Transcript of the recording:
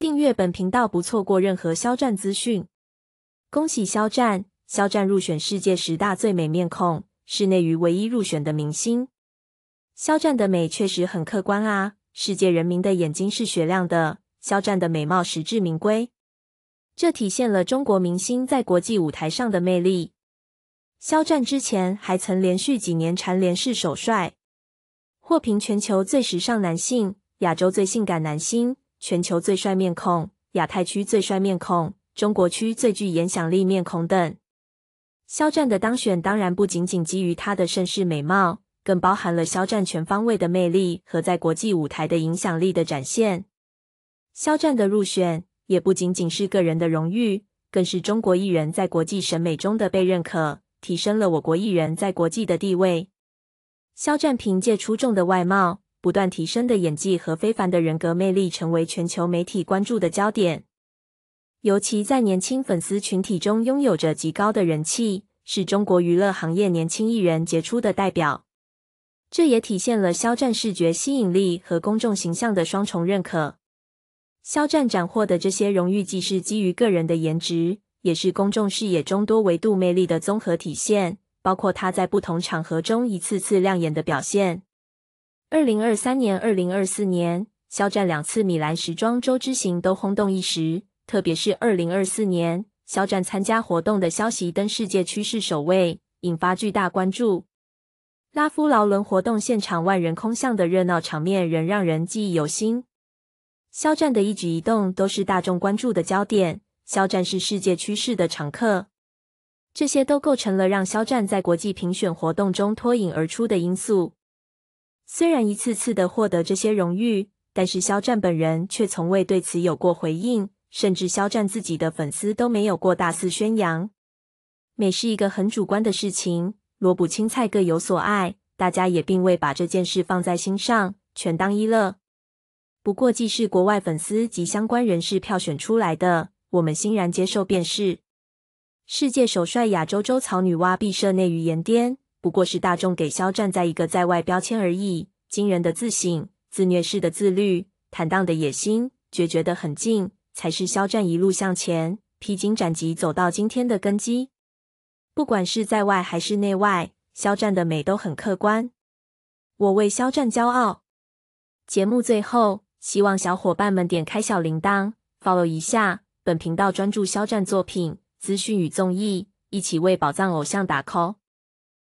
订阅本频道，不错过任何肖战资讯。恭喜肖战，肖战入选世界十大最美面孔，是内娱唯一入选的明星。肖战的美确实很客观啊，世界人民的眼睛是雪亮的，肖战的美貌实至名归。这体现了中国明星在国际舞台上的魅力。肖战之前还曾连续几年蝉联式首帅，获评全球最时尚男性、亚洲最性感男星。全球最帅面孔、亚太区最帅面孔、中国区最具影响力面孔等。肖战的当选当然不仅仅基于他的盛世美貌，更包含了肖战全方位的魅力和在国际舞台的影响力的展现。肖战的入选也不仅仅是个人的荣誉，更是中国艺人在国际审美中的被认可，提升了我国艺人在国际的地位。肖战凭借出众的外貌。不断提升的演技和非凡的人格魅力，成为全球媒体关注的焦点，尤其在年轻粉丝群体中拥有着极高的人气，是中国娱乐行业年轻艺人杰出的代表。这也体现了肖战视觉吸引力和公众形象的双重认可。肖战斩获的这些荣誉，既是基于个人的颜值，也是公众视野中多维度魅力的综合体现，包括他在不同场合中一次次亮眼的表现。二零二三年、二零二四年，肖战两次米兰时装周之行都轰动一时。特别是二零二四年，肖战参加活动的消息登《世界趋势》首位，引发巨大关注。拉夫劳伦活动现场万人空巷的热闹场面仍让人记忆犹新。肖战的一举一动都是大众关注的焦点。肖战是《世界趋势》的常客，这些都构成了让肖战在国际评选活动中脱颖而出的因素。虽然一次次的获得这些荣誉，但是肖战本人却从未对此有过回应，甚至肖战自己的粉丝都没有过大肆宣扬。美是一个很主观的事情，萝卜青菜各有所爱，大家也并未把这件事放在心上，全当一乐。不过既是国外粉丝及相关人士票选出来的，我们欣然接受便是。世界首帅亚洲周草女娲毕设内娱盐癫。不过是大众给肖战在一个在外标签而已。惊人的自信、自虐式的自律、坦荡的野心、决绝的狠劲，才是肖战一路向前、披荆斩棘走到今天的根基。不管是在外还是内外，肖战的美都很客观。我为肖战骄傲。节目最后，希望小伙伴们点开小铃铛，follow 一下本频道，专注肖战作品资讯与综艺，一起为宝藏偶像打 call。